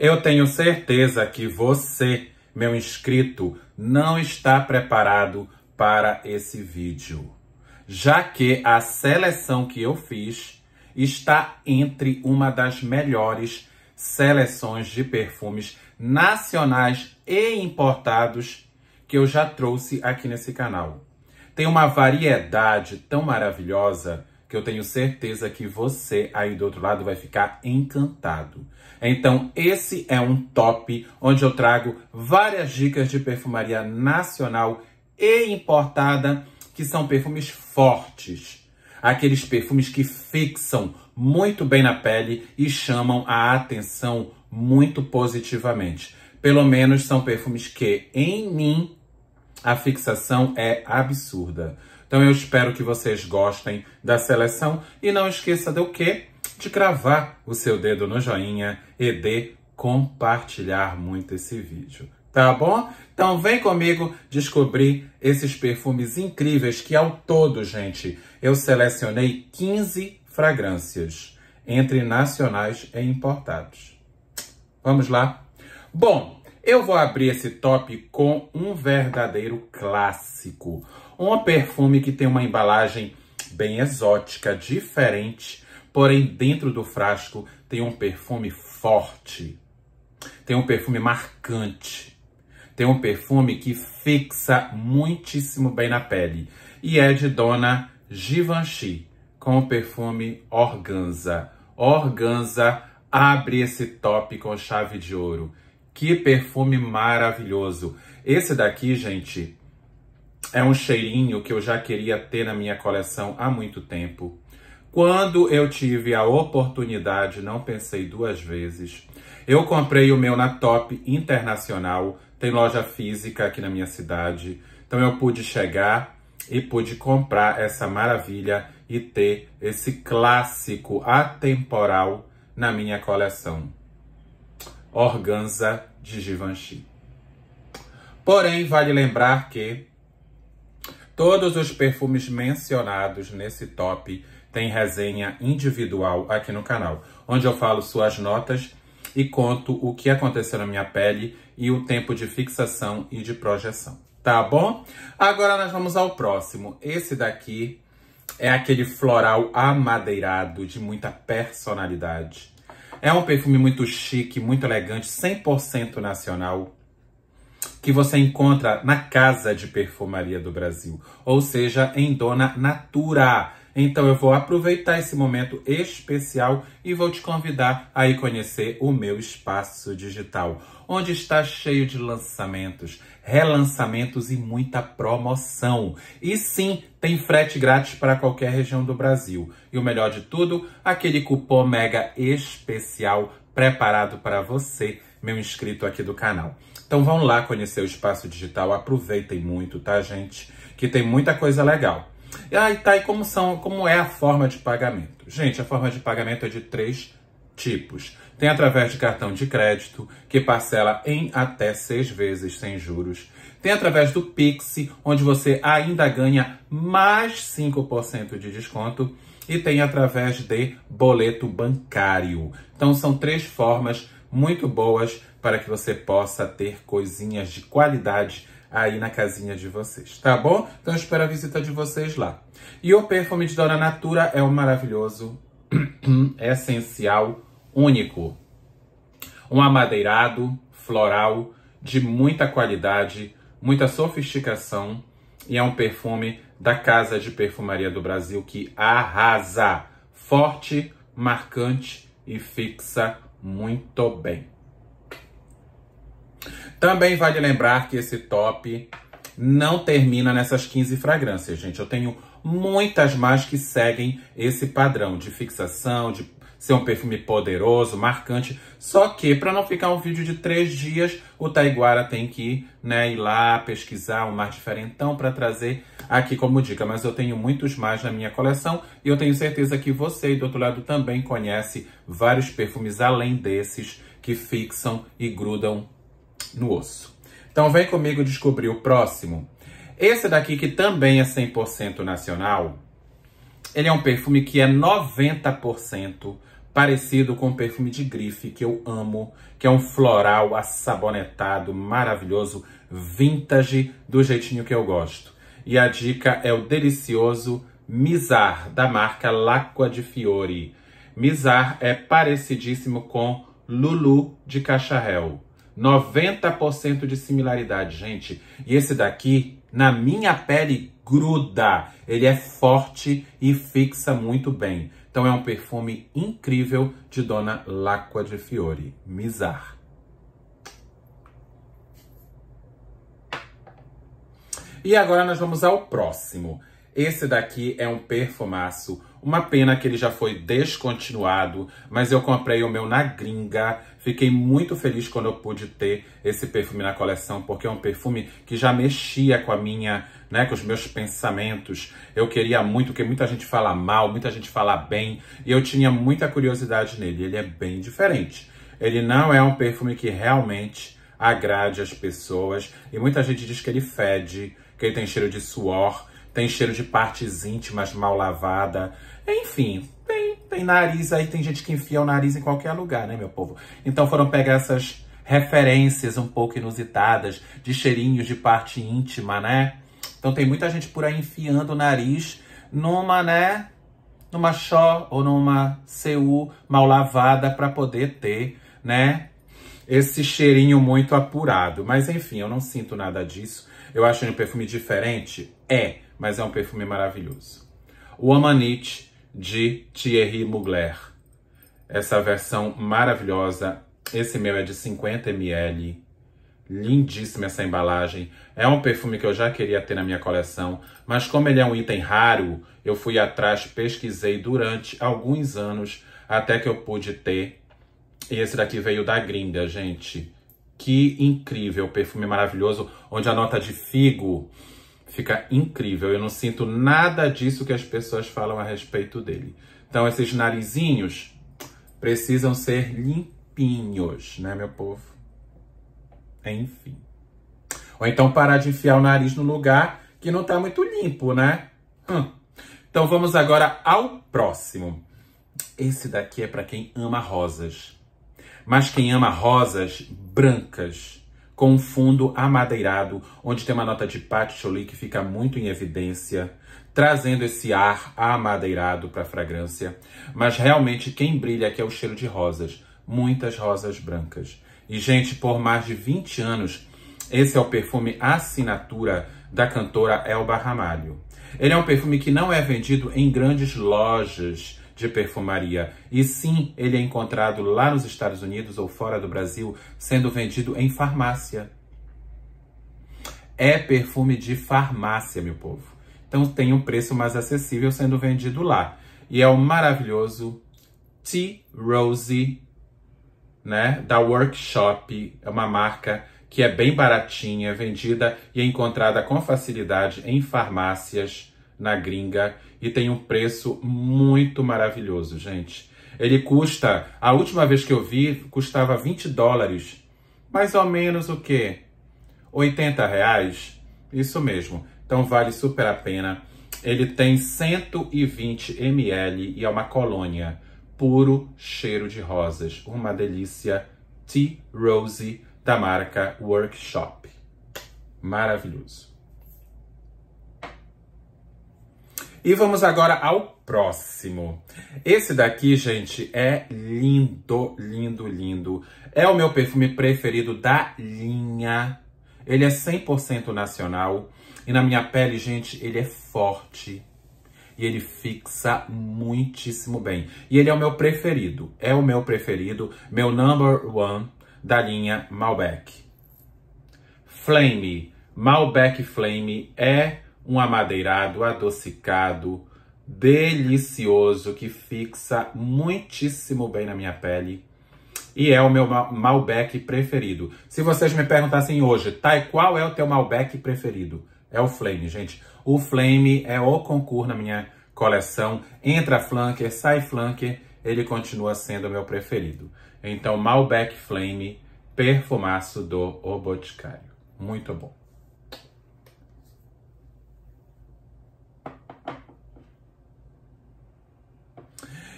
Eu tenho certeza que você, meu inscrito, não está preparado para esse vídeo, já que a seleção que eu fiz está entre uma das melhores seleções de perfumes nacionais e importados que eu já trouxe aqui nesse canal. Tem uma variedade tão maravilhosa que eu tenho certeza que você aí do outro lado vai ficar encantado. Então, esse é um top onde eu trago várias dicas de perfumaria nacional e importada, que são perfumes fortes. Aqueles perfumes que fixam muito bem na pele e chamam a atenção muito positivamente. Pelo menos são perfumes que, em mim, a fixação é absurda. Então eu espero que vocês gostem da seleção e não esqueça do que de cravar o seu dedo no joinha e de compartilhar muito esse vídeo, tá bom? Então vem comigo descobrir esses perfumes incríveis que ao todo, gente, eu selecionei 15 fragrâncias entre nacionais e importados. Vamos lá? Bom, eu vou abrir esse top com um verdadeiro clássico. Um perfume que tem uma embalagem bem exótica, diferente, Porém, dentro do frasco tem um perfume forte, tem um perfume marcante, tem um perfume que fixa muitíssimo bem na pele. E é de Dona Givenchy, com o perfume Organza. Organza abre esse top com chave de ouro. Que perfume maravilhoso! Esse daqui, gente, é um cheirinho que eu já queria ter na minha coleção há muito tempo. Quando eu tive a oportunidade, não pensei duas vezes. Eu comprei o meu na Top Internacional, tem loja física aqui na minha cidade. Então eu pude chegar e pude comprar essa maravilha e ter esse clássico atemporal na minha coleção. Organza de Givenchy. Porém, vale lembrar que todos os perfumes mencionados nesse top tem resenha individual aqui no canal, onde eu falo suas notas e conto o que aconteceu na minha pele e o tempo de fixação e de projeção. Tá bom? Agora nós vamos ao próximo. Esse daqui é aquele floral amadeirado de muita personalidade. É um perfume muito chique, muito elegante, 100% nacional, que você encontra na Casa de Perfumaria do Brasil, ou seja, em Dona Natura. Então eu vou aproveitar esse momento especial e vou te convidar a ir conhecer o meu espaço digital, onde está cheio de lançamentos, relançamentos e muita promoção. E sim, tem frete grátis para qualquer região do Brasil. E o melhor de tudo, aquele cupom mega especial preparado para você, meu inscrito aqui do canal. Então vão lá conhecer o espaço digital, aproveitem muito, tá, gente? Que tem muita coisa legal. Ah, e aí tá, e como, são, como é a forma de pagamento? Gente, a forma de pagamento é de três tipos. Tem através de cartão de crédito, que parcela em até seis vezes sem juros. Tem através do Pix, onde você ainda ganha mais 5% de desconto. E tem através de boleto bancário. Então são três formas muito boas para que você possa ter coisinhas de qualidade aí na casinha de vocês, tá bom? Então eu espero a visita de vocês lá. E o perfume de Dona Natura é um maravilhoso, é essencial, único. Um amadeirado, floral, de muita qualidade, muita sofisticação e é um perfume da Casa de Perfumaria do Brasil que arrasa, forte, marcante e fixa muito bem. Também vale lembrar que esse top não termina nessas 15 fragrâncias, gente. Eu tenho muitas mais que seguem esse padrão de fixação, de ser um perfume poderoso, marcante. Só que, para não ficar um vídeo de três dias, o Taiguara tem que né, ir lá pesquisar um mais diferentão para trazer aqui como dica. Mas eu tenho muitos mais na minha coleção e eu tenho certeza que você, do outro lado, também conhece vários perfumes além desses que fixam e grudam no osso. Então vem comigo descobrir o próximo. Esse daqui, que também é 100% nacional, ele é um perfume que é 90% parecido com o perfume de grife que eu amo, que é um floral assabonetado, maravilhoso, vintage, do jeitinho que eu gosto. E a dica é o delicioso Mizar, da marca L'Acqua di Fiori. Mizar é parecidíssimo com Lulu de Cacharel. 90% de similaridade, gente. E esse daqui, na minha pele, gruda. Ele é forte e fixa muito bem. Então é um perfume incrível de Dona Lacqua de Fiore. Mizar. E agora nós vamos ao próximo. Esse daqui é um perfumaço. Uma pena que ele já foi descontinuado, mas eu comprei o meu na gringa. Fiquei muito feliz quando eu pude ter esse perfume na coleção, porque é um perfume que já mexia com a minha, né, com os meus pensamentos. Eu queria muito, que muita gente fala mal, muita gente fala bem, e eu tinha muita curiosidade nele. Ele é bem diferente. Ele não é um perfume que realmente agrade as pessoas, e muita gente diz que ele fede, que ele tem cheiro de suor, tem cheiro de partes íntimas mal lavada. Enfim, tem, tem nariz aí, tem gente que enfia o nariz em qualquer lugar, né, meu povo? Então foram pegar essas referências um pouco inusitadas de cheirinhos de parte íntima, né? Então tem muita gente por aí enfiando o nariz numa, né, numa chó ou numa CU mal lavada para poder ter, né, esse cheirinho muito apurado. Mas enfim, eu não sinto nada disso. Eu acho um perfume diferente? É mas é um perfume maravilhoso. O Amanite de Thierry Mugler. Essa versão maravilhosa. Esse meu é de 50 ml. Lindíssima essa embalagem. É um perfume que eu já queria ter na minha coleção, mas como ele é um item raro, eu fui atrás, pesquisei durante alguns anos até que eu pude ter. E esse daqui veio da gringa, gente. Que incrível, perfume maravilhoso, onde a nota de figo fica incrível. Eu não sinto nada disso que as pessoas falam a respeito dele. Então, esses narizinhos precisam ser limpinhos, né, meu povo? Enfim. Ou então parar de enfiar o nariz no lugar que não tá muito limpo, né? Hum. Então vamos agora ao próximo. Esse daqui é para quem ama rosas. Mas quem ama rosas brancas com um fundo amadeirado, onde tem uma nota de patchouli que fica muito em evidência, trazendo esse ar amadeirado para a fragrância. Mas realmente quem brilha aqui é o cheiro de rosas, muitas rosas brancas. E gente, por mais de 20 anos, esse é o perfume assinatura da cantora Elba Ramalho. Ele é um perfume que não é vendido em grandes lojas de perfumaria. E sim, ele é encontrado lá nos Estados Unidos ou fora do Brasil, sendo vendido em farmácia. É perfume de farmácia, meu povo. Então tem um preço mais acessível sendo vendido lá. E é o maravilhoso T. Rose, né, da Workshop, é uma marca que é bem baratinha, vendida e encontrada com facilidade em farmácias na gringa e tem um preço muito maravilhoso, gente. Ele custa, a última vez que eu vi, custava 20 dólares. Mais ou menos o quê? 80 reais? Isso mesmo. Então vale super a pena. Ele tem 120 ml e é uma colônia. Puro cheiro de rosas. Uma delícia. Tea Rose da marca Workshop. Maravilhoso. E vamos agora ao próximo. Esse daqui, gente, é lindo, lindo, lindo. É o meu perfume preferido da linha. Ele é 100% nacional. E na minha pele, gente, ele é forte. E ele fixa muitíssimo bem. E ele é o meu preferido. É o meu preferido. Meu number one da linha Malbec. Flame. Malbec Flame é um amadeirado adocicado, delicioso, que fixa muitíssimo bem na minha pele. E é o meu Malbec preferido. Se vocês me perguntassem assim hoje, Thay, qual é o teu Malbec preferido? É o Flame, gente. O Flame é o concurso na minha coleção. Entra flanker, sai flanker, ele continua sendo o meu preferido. Então, Malbec Flame, perfumaço do O Boticário. Muito bom.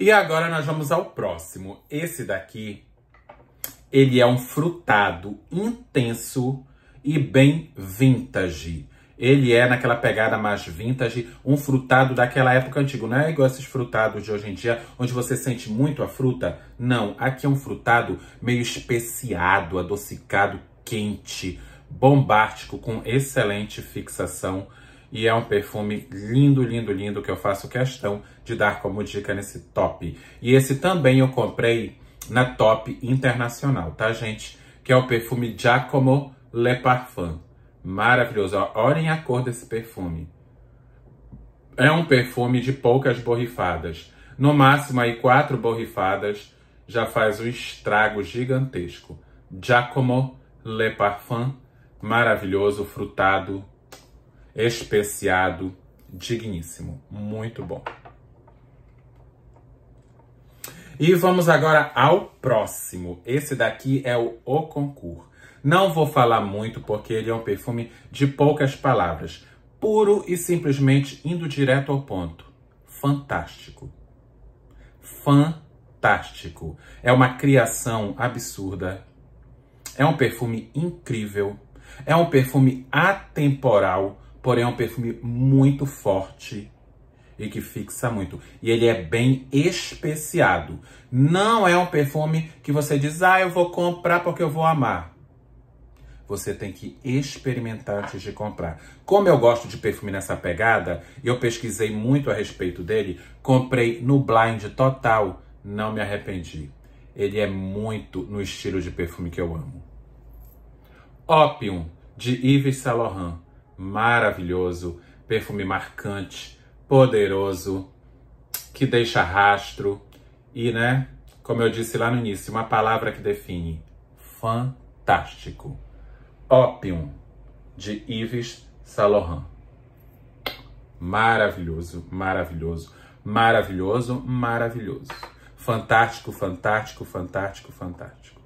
E agora nós vamos ao próximo. Esse daqui, ele é um frutado intenso e bem vintage. Ele é naquela pegada mais vintage, um frutado daquela época antiga. Não é igual esses frutados de hoje em dia, onde você sente muito a fruta. Não, aqui é um frutado meio especiado, adocicado, quente, bombástico, com excelente fixação e é um perfume lindo, lindo, lindo que eu faço questão de dar como dica nesse top. E esse também eu comprei na Top Internacional, tá, gente? Que é o perfume Giacomo Le Parfum. Maravilhoso. Olhem a cor desse perfume. É um perfume de poucas borrifadas. No máximo, aí, quatro borrifadas já faz um estrago gigantesco. Giacomo Le Parfum, maravilhoso, frutado, especiado, digníssimo. Muito bom. E vamos agora ao próximo. Esse daqui é o O Concur. Não vou falar muito porque ele é um perfume de poucas palavras, puro e simplesmente indo direto ao ponto. Fantástico. Fantástico. É uma criação absurda. É um perfume incrível. É um perfume atemporal, porém é um perfume muito forte e que fixa muito. E ele é bem especiado. Não é um perfume que você diz, ah, eu vou comprar porque eu vou amar. Você tem que experimentar antes de comprar. Como eu gosto de perfume nessa pegada, eu pesquisei muito a respeito dele, comprei no blind total, não me arrependi. Ele é muito no estilo de perfume que eu amo. Opium, de Yves Saint Laurent maravilhoso, perfume marcante, poderoso, que deixa rastro e, né, como eu disse lá no início, uma palavra que define: fantástico. Opium de Yves Saint Laurent. Maravilhoso, maravilhoso, maravilhoso, maravilhoso. Fantástico, fantástico, fantástico, fantástico.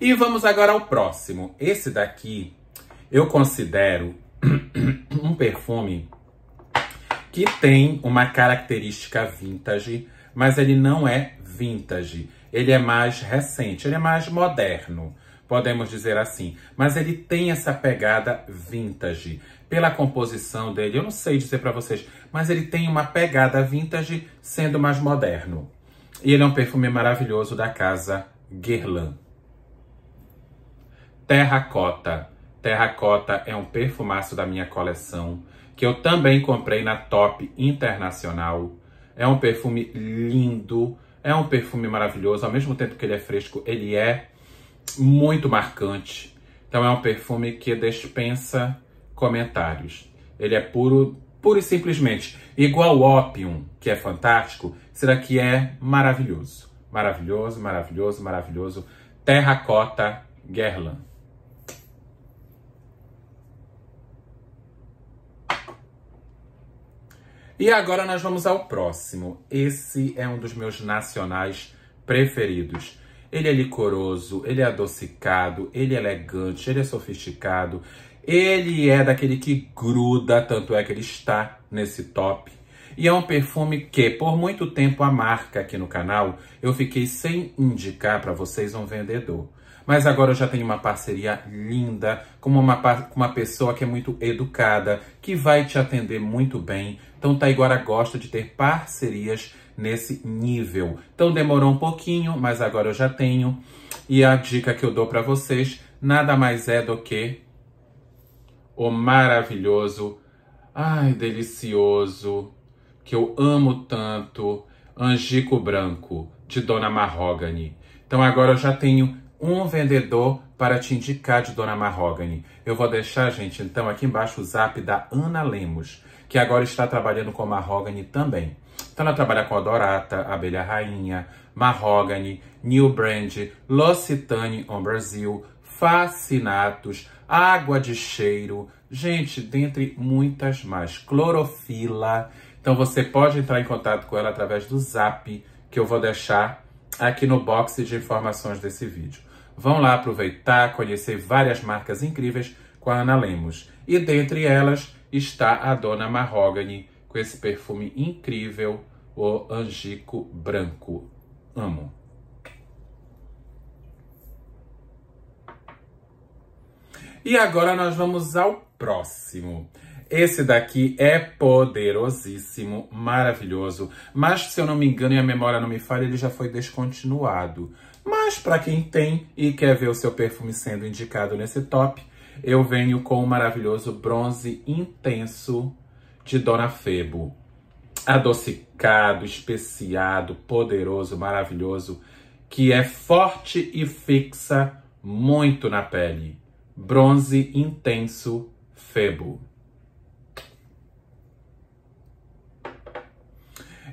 E vamos agora ao próximo. Esse daqui eu considero um perfume que tem uma característica vintage, mas ele não é vintage. Ele é mais recente, ele é mais moderno, podemos dizer assim. Mas ele tem essa pegada vintage. Pela composição dele, eu não sei dizer para vocês, mas ele tem uma pegada vintage sendo mais moderno. E ele é um perfume maravilhoso da casa Guerlain. Terracota. Terracota é um perfumaço da minha coleção, que eu também comprei na Top Internacional. É um perfume lindo, é um perfume maravilhoso, ao mesmo tempo que ele é fresco, ele é muito marcante. Então é um perfume que dispensa comentários. Ele é puro, puro e simplesmente igual o Opium, que é fantástico, será que é maravilhoso. Maravilhoso, maravilhoso, maravilhoso. Terracota Guerlain. E agora nós vamos ao próximo. Esse é um dos meus nacionais preferidos. Ele é licoroso, ele é adocicado, ele é elegante, ele é sofisticado. Ele é daquele que gruda, tanto é que ele está nesse top. E é um perfume que, por muito tempo, a marca aqui no canal, eu fiquei sem indicar para vocês um vendedor. Mas agora eu já tenho uma parceria linda com uma, com uma pessoa que é muito educada, que vai te atender muito bem. Então, Taiguara gosta de ter parcerias nesse nível. Então, demorou um pouquinho, mas agora eu já tenho. E a dica que eu dou para vocês nada mais é do que o maravilhoso, ai, delicioso, que eu amo tanto, Angico Branco, de Dona Marrogane. Então agora eu já tenho um vendedor para te indicar de Dona Marrogane. Eu vou deixar, gente, então aqui embaixo o zap da Ana Lemos, que agora está trabalhando com Marrogane também. Então ela trabalha com a Dorata, Abelha Rainha, Marrogane, New Brand, L'Occitane on Brasil, Fascinatos, Água de Cheiro, gente, dentre muitas mais, Clorofila. Então você pode entrar em contato com ela através do zap que eu vou deixar aqui no box de informações desse vídeo. Vão lá aproveitar, conhecer várias marcas incríveis com a Ana Lemos. E dentre elas está a Dona Mahogany, com esse perfume incrível, o Angico Branco. Amo. E agora nós vamos ao próximo. Esse daqui é poderosíssimo, maravilhoso. Mas, se eu não me engano e a memória não me falha, ele já foi descontinuado. Mas para quem tem e quer ver o seu perfume sendo indicado nesse top, eu venho com o maravilhoso bronze intenso de Dona Febo. Adocicado, especiado, poderoso, maravilhoso, que é forte e fixa muito na pele. Bronze intenso Febo.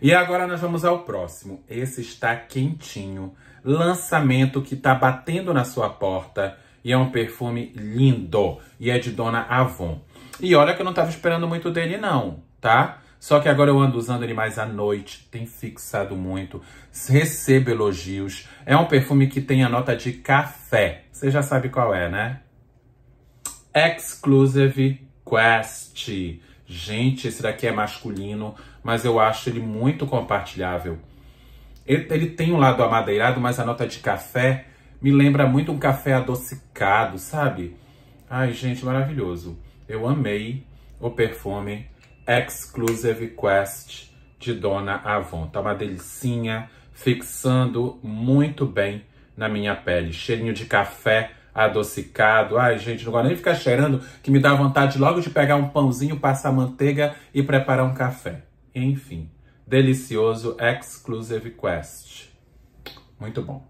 E agora nós vamos ao próximo. Esse está quentinho lançamento que está batendo na sua porta. E é um perfume lindo. E é de Dona Avon. E olha que eu não estava esperando muito dele não, tá? Só que agora eu ando usando ele mais à noite, tem fixado muito, recebo elogios. É um perfume que tem a nota de café. Você já sabe qual é, né? Exclusive Quest. Gente, esse daqui é masculino, mas eu acho ele muito compartilhável. Ele, ele tem um lado amadeirado, mas a nota de café me lembra muito um café adocicado, sabe? Ai, gente, maravilhoso. Eu amei o perfume Exclusive Quest de Dona Avon. Tá uma delícia, fixando muito bem na minha pele. Cheirinho de café adocicado. Ai, gente, não gosto nem de ficar cheirando, que me dá vontade logo de pegar um pãozinho, passar manteiga e preparar um café. Enfim delicioso Exclusive Quest. Muito bom.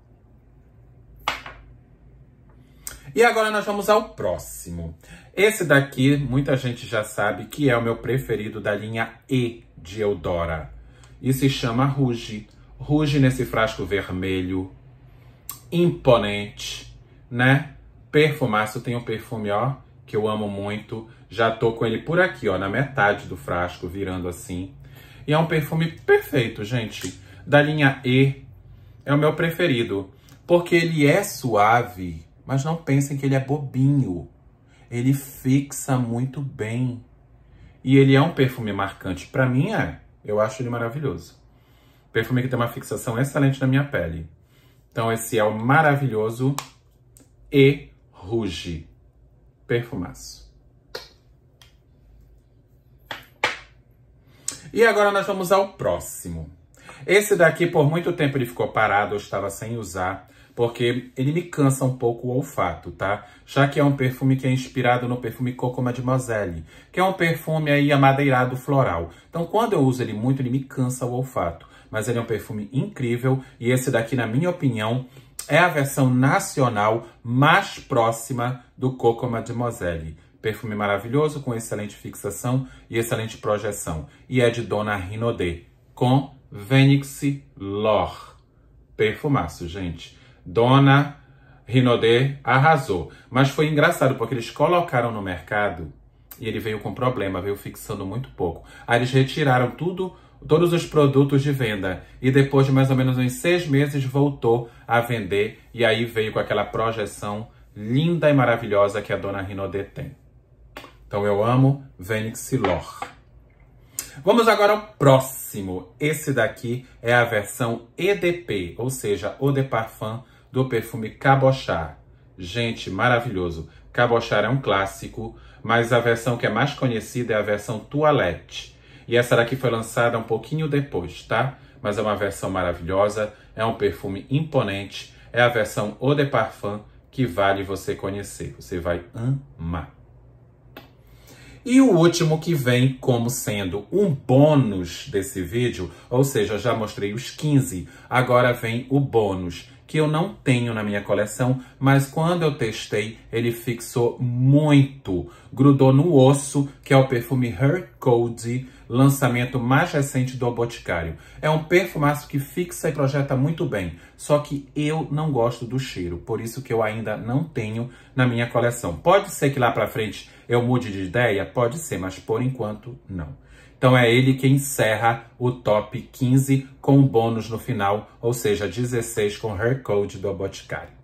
E agora nós vamos ao próximo. Esse daqui, muita gente já sabe que é o meu preferido da linha E de Eudora. E se chama Ruge. Ruge nesse frasco vermelho, imponente, né? Perfumaço, tem um perfume, ó, que eu amo muito. Já tô com ele por aqui, ó, na metade do frasco, virando assim. E é um perfume perfeito, gente. Da linha E. É o meu preferido. Porque ele é suave, mas não pensem que ele é bobinho. Ele fixa muito bem. E ele é um perfume marcante. Para mim é. Eu acho ele maravilhoso. Perfume que tem uma fixação excelente na minha pele. Então esse é o maravilhoso E Ruge. Perfumaço. E agora nós vamos ao próximo. Esse daqui, por muito tempo, ele ficou parado, eu estava sem usar, porque ele me cansa um pouco o olfato, tá? Já que é um perfume que é inspirado no perfume Coco Mademoiselle, que é um perfume aí amadeirado floral. Então, quando eu uso ele muito, ele me cansa o olfato. Mas ele é um perfume incrível e esse daqui, na minha opinião, é a versão nacional mais próxima do Coco Mademoiselle. Perfume maravilhoso, com excelente fixação e excelente projeção. E é de Dona Rinodé, com Venix Lor. Perfumaço, gente. Dona Rinodé arrasou. Mas foi engraçado, porque eles colocaram no mercado e ele veio com problema, veio fixando muito pouco. Aí eles retiraram tudo, todos os produtos de venda. E depois de mais ou menos uns seis meses, voltou a vender. E aí veio com aquela projeção linda e maravilhosa que a dona Rinodé tem. Então eu amo Vênix Vamos agora ao próximo. Esse daqui é a versão EDP, ou seja, Eau de Parfum do perfume Cabochard. Gente, maravilhoso. Cabochard é um clássico, mas a versão que é mais conhecida é a versão Toilette. E essa daqui foi lançada um pouquinho depois, tá? Mas é uma versão maravilhosa, é um perfume imponente, é a versão Eau de Parfum que vale você conhecer. Você vai amar. E o último que vem como sendo um bônus desse vídeo, ou seja, já mostrei os 15, agora vem o bônus, que eu não tenho na minha coleção, mas quando eu testei, ele fixou muito. Grudou no osso, que é o perfume Her Code, lançamento mais recente do Boticário. É um perfumaço que fixa e projeta muito bem, só que eu não gosto do cheiro, por isso que eu ainda não tenho na minha coleção. Pode ser que lá para frente eu mude de ideia? Pode ser, mas por enquanto não. Então é ele que encerra o top 15 com bônus no final, ou seja, 16 com Hair Code do Boticário.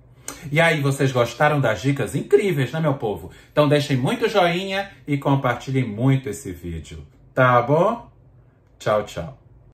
E aí, vocês gostaram das dicas incríveis, né, meu povo? Então deixem muito joinha e compartilhem muito esse vídeo, tá bom? Tchau, tchau.